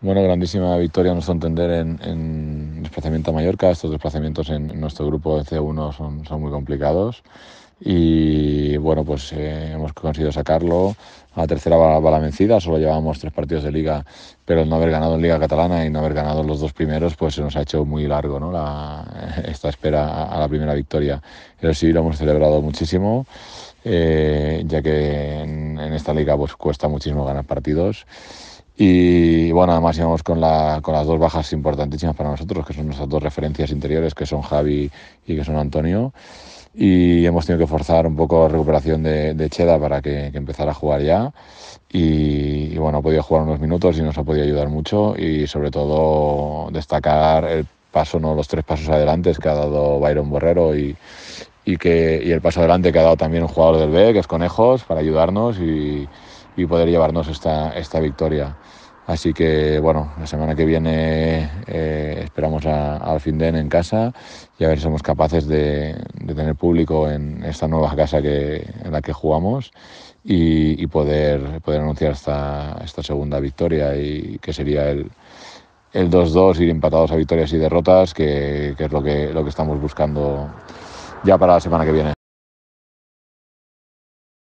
Bueno, grandísima victoria a nuestro entender en, desplazamiento a Mallorca. Estos desplazamientos en, nuestro grupo de C1 son, muy complicados y bueno, pues eh, hemos conseguido sacarlo. A la tercera bala, vencida, solo llevábamos tres partidos de liga, pero no haber ganado en Liga Catalana y no haber ganado los dos primeros, pues se nos ha hecho muy largo ¿no? esta espera a la primera victoria. Pero sí, lo hemos celebrado muchísimo, eh, ya que en, en esta liga pues, cuesta muchísimo ganar partidos y bueno, además íbamos con, la, con las dos bajas importantísimas para nosotros, que son nuestras dos referencias interiores, que son Javi y que son Antonio. Y hemos tenido que forzar un poco la recuperación de, Cheda para que, empezara a jugar ya. Y, bueno, ha podido jugar unos minutos y nos ha podido ayudar mucho. Y sobre todo destacar el paso, no los tres pasos adelante que ha dado Byron Borrero y, y, que, y el paso adelante que ha dado también un jugador del B, que es Conejos, para ayudarnos. y y poder llevarnos esta, esta victoria. Así que bueno, la semana que viene eh, esperamos al fin en casa y a ver si somos capaces de, tener público en esta nueva casa que, en la que jugamos y, poder, poder anunciar esta, esta segunda victoria y que sería el, el 2-2, ir empatados a victorias y derrotas, que, que, es lo que, lo que estamos buscando ya para la semana que viene.